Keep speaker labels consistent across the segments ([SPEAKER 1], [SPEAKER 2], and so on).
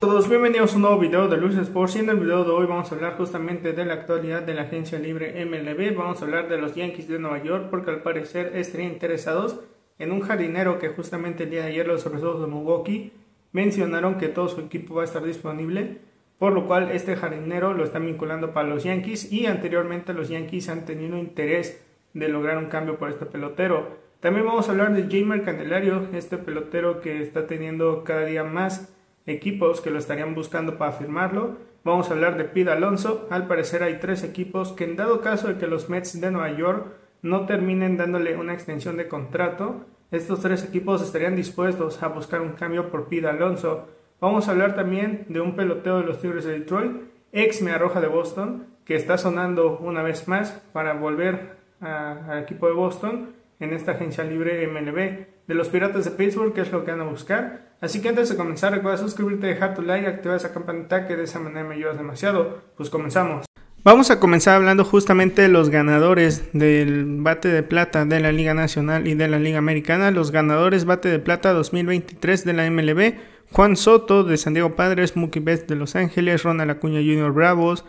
[SPEAKER 1] todos, bienvenidos a un nuevo video de Luis Sports y en el video de hoy vamos a hablar justamente de la actualidad de la agencia libre MLB, vamos a hablar de los Yankees de Nueva York porque al parecer estarían interesados en un jardinero que justamente el día de ayer los resorts de Milwaukee mencionaron que todo su equipo va a estar disponible, por lo cual este jardinero lo están vinculando para los Yankees y anteriormente los Yankees han tenido interés de lograr un cambio por este pelotero. También vamos a hablar de Jamer Candelario, este pelotero que está teniendo cada día más equipos que lo estarían buscando para firmarlo. Vamos a hablar de Pete Alonso. Al parecer hay tres equipos que en dado caso de que los Mets de Nueva York no terminen dándole una extensión de contrato, estos tres equipos estarían dispuestos a buscar un cambio por Pete Alonso. Vamos a hablar también de un peloteo de los Tigres de Detroit, ex me arroja de Boston, que está sonando una vez más para volver al equipo de Boston en esta agencia libre MLB. De los Piratas de Pittsburgh, que es lo que van a buscar. Así que antes de comenzar recuerda suscribirte, dejar tu like, activar esa campanita que de esa manera me ayudas demasiado. Pues comenzamos. Vamos a comenzar hablando justamente de los ganadores del bate de plata de la Liga Nacional y de la Liga Americana. Los ganadores bate de plata 2023 de la MLB. Juan Soto de San Diego Padres, Mookie Betts de Los Ángeles, Ronald Acuña Jr. Bravos,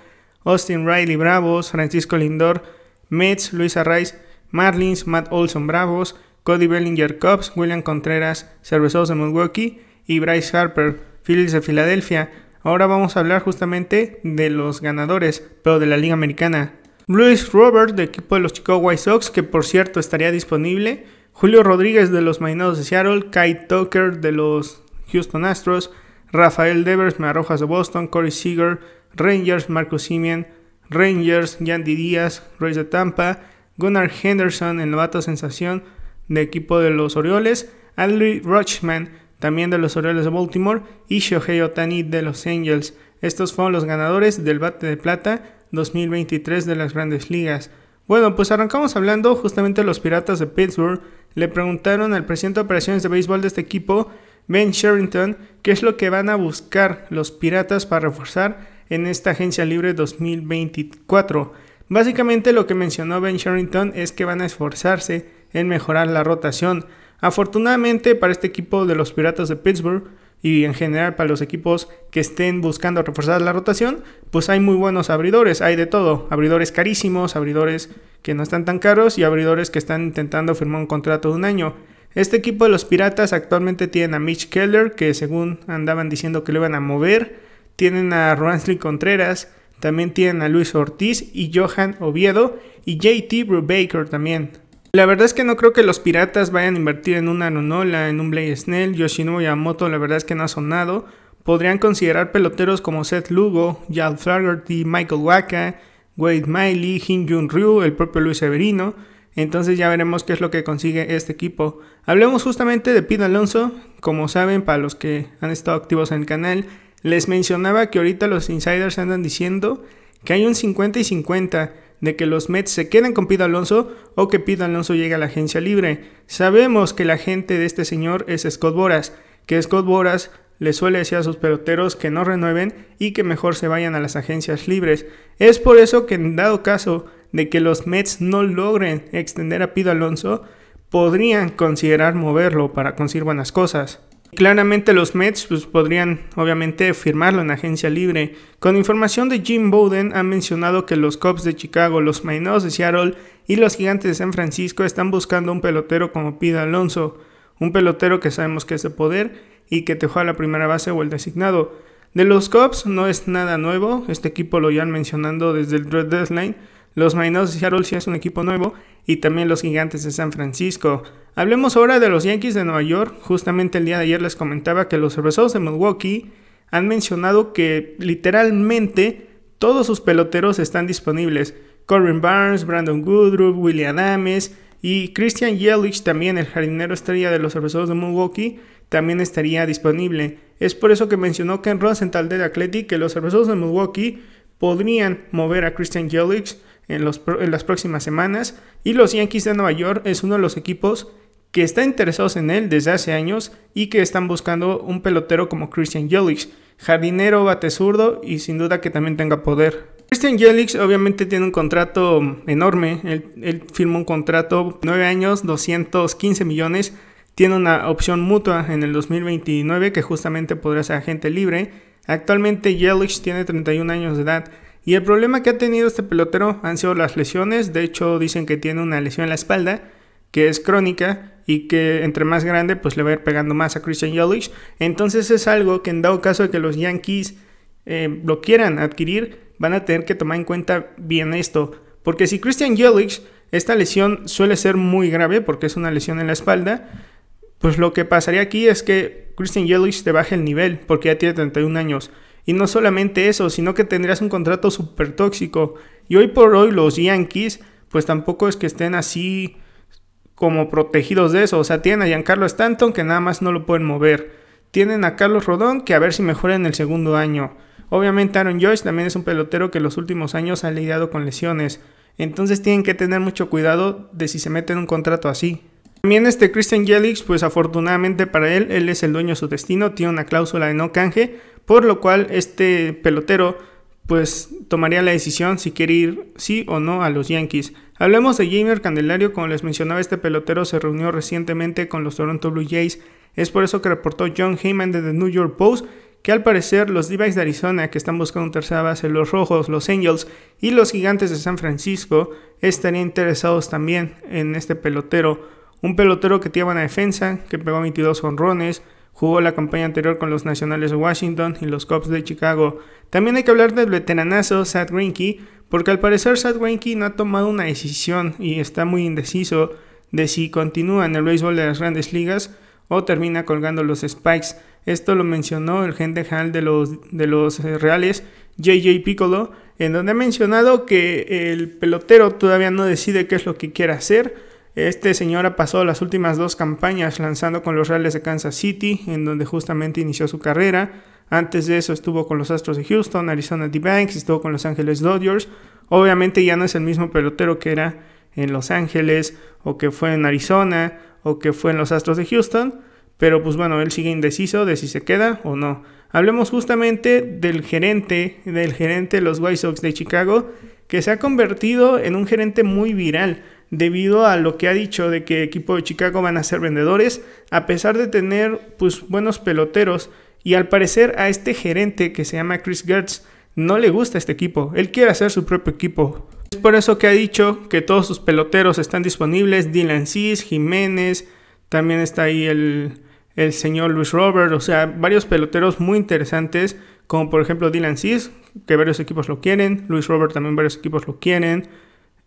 [SPEAKER 1] Austin Riley Bravos, Francisco Lindor, Mets, Luis Rice, Marlins, Matt Olson Bravos, Cody Bellinger Cubs... William Contreras, Cervezos de Milwaukee y Bryce Harper, Phillips de Filadelfia. Ahora vamos a hablar justamente de los ganadores, pero de la Liga Americana. Luis Robert, de equipo de los Chicago White Sox, que por cierto estaría disponible. Julio Rodríguez de los Mariners de Seattle, Kai Tucker de los Houston Astros, Rafael Devers, Marrojas de Boston, Corey Seager, Rangers, Marco Simeon, Rangers, Yandy Díaz, Royce de Tampa, Gunnar Henderson, el novato sensación, de equipo de los Orioles, Andrew Rochman, también de los Orioles de Baltimore, y Shohei Otani de los Angels. Estos fueron los ganadores del bate de plata 2023 de las grandes ligas. Bueno, pues arrancamos hablando justamente los Piratas de Pittsburgh. Le preguntaron al presidente de operaciones de béisbol de este equipo, Ben Sherrington, qué es lo que van a buscar los Piratas para reforzar en esta agencia libre 2024. Básicamente lo que mencionó Ben Sherrington es que van a esforzarse en mejorar la rotación. Afortunadamente para este equipo de los Piratas de Pittsburgh y en general para los equipos que estén buscando reforzar la rotación, pues hay muy buenos abridores, hay de todo, abridores carísimos, abridores que no están tan caros y abridores que están intentando firmar un contrato de un año. Este equipo de los Piratas actualmente tienen a Mitch Keller, que según andaban diciendo que lo iban a mover, tienen a Ransley Contreras, también tienen a Luis Ortiz y Johan Oviedo y JT Brubaker también. La verdad es que no creo que los piratas vayan a invertir en una Nunola, en un Blake Snell, Yoshinobu Yamamoto la verdad es que no ha sonado. Podrían considerar peloteros como Seth Lugo, Jal Flaherty, Michael Waka, Wade Miley, Hin Jun Ryu, el propio Luis Severino. Entonces ya veremos qué es lo que consigue este equipo. Hablemos justamente de Pino Alonso. Como saben, para los que han estado activos en el canal, les mencionaba que ahorita los insiders andan diciendo que hay un 50 y 50 de que los Mets se queden con Pido Alonso o que Pido Alonso llegue a la agencia libre. Sabemos que la gente de este señor es Scott Boras, que Scott Boras le suele decir a sus peloteros que no renueven y que mejor se vayan a las agencias libres. Es por eso que en dado caso de que los Mets no logren extender a Pido Alonso, podrían considerar moverlo para conseguir buenas cosas. Claramente los Mets pues, podrían obviamente firmarlo en agencia libre. Con información de Jim Bowden han mencionado que los Cubs de Chicago, los Maynos de Seattle y los Gigantes de San Francisco están buscando un pelotero como Pida Alonso, un pelotero que sabemos que es de poder y que te juega la primera base o el designado. De los Cubs no es nada nuevo, este equipo lo han mencionando desde el Dread Deadline los Marineros de Seattle sí es un equipo nuevo y también los Gigantes de San Francisco. Hablemos ahora de los Yankees de Nueva York. Justamente el día de ayer les comentaba que los cerveceros de Milwaukee han mencionado que literalmente todos sus peloteros están disponibles. Corbin Barnes, Brandon Woodruff, Willie Adames y Christian Yelich, también el jardinero estrella de los cerveceros de Milwaukee, también estaría disponible. Es por eso que mencionó Ken tal de Athletic que los cerveceros de Milwaukee podrían mover a Christian Yelich en, las próximas semanas. Y los Yankees de Nueva York es uno de los equipos que está interesados en él desde hace años y que están buscando un pelotero como Christian Yelich, jardinero, bate zurdo y sin duda que también tenga poder. Christian Yelich obviamente tiene un contrato enorme, él, firmó un contrato 9 años, 215 millones, tiene una opción mutua en el 2029 que justamente podrá ser agente libre. Actualmente Yelich tiene 31 años de edad y el problema que ha tenido este pelotero han sido las lesiones. De hecho, dicen que tiene una lesión en la espalda, que es crónica y que entre más grande, pues le va a ir pegando más a Christian Yelich. Entonces es algo que en dado caso de que los Yankees eh, lo quieran adquirir, van a tener que tomar en cuenta bien esto. Porque si Christian Yelich, esta lesión suele ser muy grave porque es una lesión en la espalda, pues lo que pasaría aquí es que Christian Yelich te baje el nivel porque ya tiene 31 años. Y no solamente eso, sino que tendrías un contrato súper tóxico. Y hoy por hoy los Yankees, pues tampoco es que estén así como protegidos de eso. O sea, tienen a Giancarlo Stanton que nada más no lo pueden mover. Tienen a Carlos Rodón que a ver si mejora en el segundo año. Obviamente Aaron Joyce también es un pelotero que en los últimos años ha lidiado con lesiones. Entonces tienen que tener mucho cuidado de si se meten en un contrato así. También este Christian Yelich, pues afortunadamente para él, él es el dueño de su destino, tiene una cláusula de no canje, por lo cual este pelotero pues tomaría la decisión si quiere ir sí o no a los Yankees. Hablemos de Jamer Candelario, como les mencionaba, este pelotero se reunió recientemente con los Toronto Blue Jays. Es por eso que reportó John Heyman de The New York Post que al parecer los D-Bikes de Arizona, que están buscando un tercera base, los Rojos, los Angels y los Gigantes de San Francisco, estarían interesados también en este pelotero un pelotero que tiene buena defensa, que pegó 22 honrones, jugó la campaña anterior con los Nacionales de Washington y los Cubs de Chicago. También hay que hablar del veteranazo Sad Winky... porque al parecer Sad Winky no ha tomado una decisión y está muy indeciso de si continúa en el béisbol de las grandes ligas o termina colgando los spikes. Esto lo mencionó el gente general de los, de los eh, Reales, JJ Piccolo, en donde ha mencionado que el pelotero todavía no decide qué es lo que quiere hacer este señor ha pasado las últimas dos campañas lanzando con los Reales de Kansas City, en donde justamente inició su carrera. Antes de eso estuvo con los Astros de Houston, Arizona D-Banks, estuvo con Los Ángeles Dodgers. Obviamente ya no es el mismo pelotero que era en Los Ángeles o que fue en Arizona o que fue en los Astros de Houston. Pero pues bueno, él sigue indeciso de si se queda o no. Hablemos justamente del gerente, del gerente de los White Sox de Chicago, que se ha convertido en un gerente muy viral debido a lo que ha dicho de que el equipo de Chicago van a ser vendedores, a pesar de tener pues buenos peloteros y al parecer a este gerente que se llama Chris Gertz no le gusta este equipo, él quiere hacer su propio equipo. Es por eso que ha dicho que todos sus peloteros están disponibles, Dylan Cis, Jiménez, también está ahí el, el señor Luis Robert, o sea, varios peloteros muy interesantes, como por ejemplo Dylan Cis, que varios equipos lo quieren, Luis Robert también varios equipos lo quieren,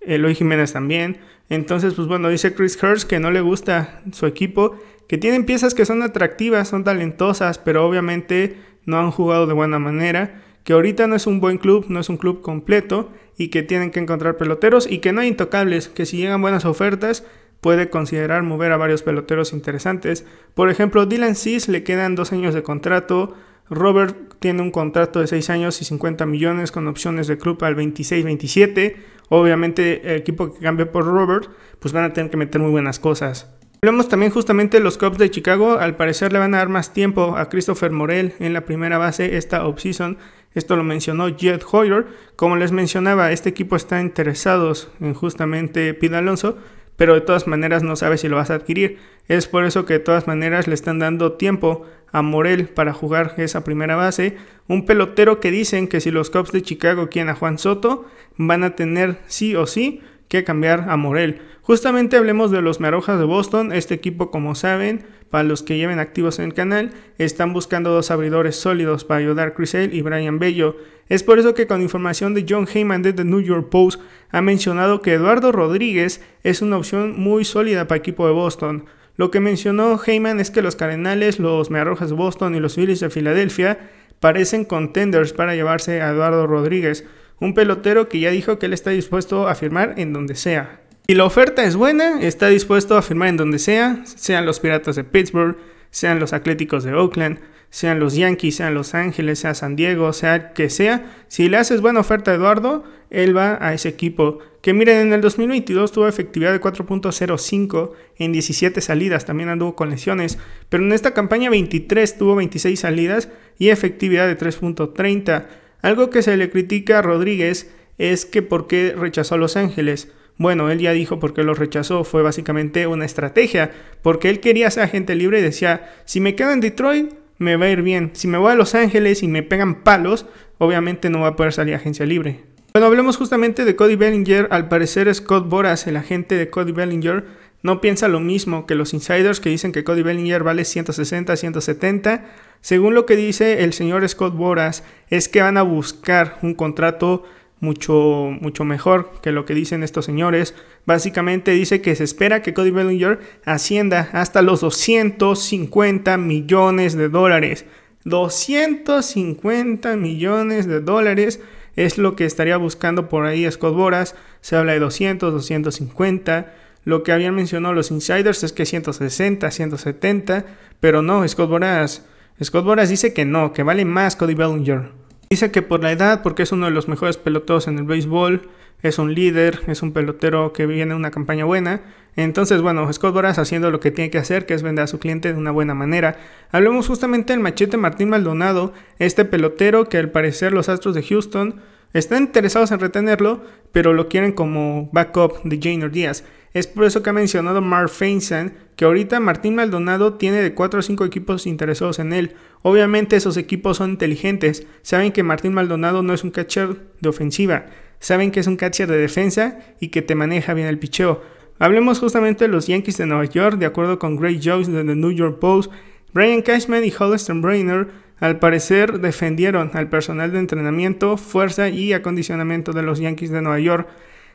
[SPEAKER 1] Eloy Jiménez también. Entonces, pues bueno, dice Chris Hurst que no le gusta su equipo, que tienen piezas que son atractivas, son talentosas, pero obviamente no han jugado de buena manera, que ahorita no es un buen club, no es un club completo y que tienen que encontrar peloteros y que no hay intocables, que si llegan buenas ofertas puede considerar mover a varios peloteros interesantes. Por ejemplo, Dylan Cis le quedan dos años de contrato, Robert tiene un contrato de 6 años y 50 millones con opciones de club al 26-27. Obviamente, el equipo que cambie por Robert, pues van a tener que meter muy buenas cosas. Hablamos también justamente de los Cubs de Chicago. Al parecer le van a dar más tiempo a Christopher Morel en la primera base esta offseason. Esto lo mencionó Jed Hoyer. Como les mencionaba, este equipo está interesados en justamente Pete Alonso pero de todas maneras no sabe si lo vas a adquirir. Es por eso que de todas maneras le están dando tiempo a Morel para jugar esa primera base. Un pelotero que dicen que si los Cubs de Chicago quieren a Juan Soto, van a tener sí o sí que cambiar a Morel. Justamente hablemos de los Marojas de Boston. Este equipo, como saben, para los que lleven activos en el canal, están buscando dos abridores sólidos para ayudar a Chris y Brian Bello. Es por eso que con información de John Heyman de The New York Post ha mencionado que Eduardo Rodríguez es una opción muy sólida para el equipo de Boston. Lo que mencionó Heyman es que los Cardenales, los mearrojas de Boston y los Phillies de Filadelfia parecen contenders para llevarse a Eduardo Rodríguez. Un pelotero que ya dijo que él está dispuesto a firmar en donde sea. Si la oferta es buena, está dispuesto a firmar en donde sea, sean los Piratas de Pittsburgh, sean los Atléticos de Oakland, sean los Yankees, sean Los Ángeles, sea San Diego, sea que sea, si le haces buena oferta a Eduardo, él va a ese equipo. Que miren, en el 2022 tuvo efectividad de 4.05 en 17 salidas, también anduvo con lesiones, pero en esta campaña 23 tuvo 26 salidas y efectividad de 3.30. Algo que se le critica a Rodríguez es que por qué rechazó a Los Ángeles. Bueno, él ya dijo por qué los rechazó, fue básicamente una estrategia, porque él quería ser agente libre y decía, si me quedo en Detroit, me va a ir bien, si me voy a Los Ángeles y me pegan palos, obviamente no va a poder salir a agencia libre. Bueno, hablemos justamente de Cody Bellinger, al parecer Scott Boras, el agente de Cody Bellinger, no piensa lo mismo que los insiders que dicen que Cody Bellinger vale 160, 170. Según lo que dice el señor Scott Boras, es que van a buscar un contrato mucho, mucho mejor que lo que dicen estos señores. Básicamente dice que se espera que Cody Bellinger ascienda hasta los 250 millones de dólares. 250 millones de dólares es lo que estaría buscando por ahí Scott Boras. Se habla de 200, 250. Lo que habían mencionado los insiders es que 160, 170, pero no, Scott Boras. Scott Boras dice que no, que vale más Cody Bellinger. Dice que por la edad, porque es uno de los mejores peloteros en el béisbol, es un líder, es un pelotero que viene una campaña buena. Entonces, bueno, Scott Boras haciendo lo que tiene que hacer, que es vender a su cliente de una buena manera. Hablemos justamente del machete Martín Maldonado, este pelotero que al parecer los Astros de Houston están interesados en retenerlo, pero lo quieren como backup de Jano Díaz. Es por eso que ha mencionado Mark Feinstein que ahorita Martín Maldonado tiene de 4 o 5 equipos interesados en él. Obviamente esos equipos son inteligentes, saben que Martín Maldonado no es un catcher de ofensiva, saben que es un catcher de defensa y que te maneja bien el picheo. Hablemos justamente de los Yankees de Nueva York, de acuerdo con Greg Jones de The New York Post, Brian Cashman y Hollister Brainer al parecer defendieron al personal de entrenamiento, fuerza y acondicionamiento de los Yankees de Nueva York.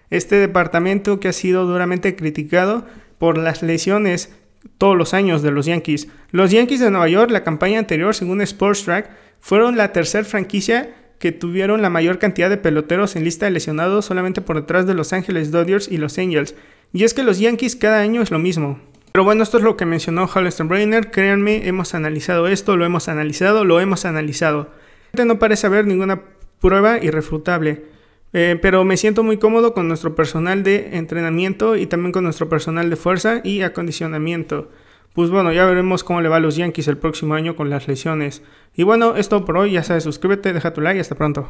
[SPEAKER 1] Este departamento que ha sido duramente criticado por las lesiones todos los años de los Yankees. Los Yankees de Nueva York, la campaña anterior, según Sports Track, fueron la tercera franquicia que tuvieron la mayor cantidad de peloteros en lista de lesionados solamente por detrás de Los Ángeles Dodgers y los Angels. Y es que los Yankees cada año es lo mismo. Pero bueno, esto es lo que mencionó Hollister Brainer. Créanme, hemos analizado esto, lo hemos analizado, lo hemos analizado. No parece haber ninguna prueba irrefutable. Eh, pero me siento muy cómodo con nuestro personal de entrenamiento y también con nuestro personal de fuerza y acondicionamiento pues bueno, ya veremos cómo le va a los Yankees el próximo año con las lesiones. Y bueno, esto por hoy, ya sabes, suscríbete, deja tu like y hasta pronto.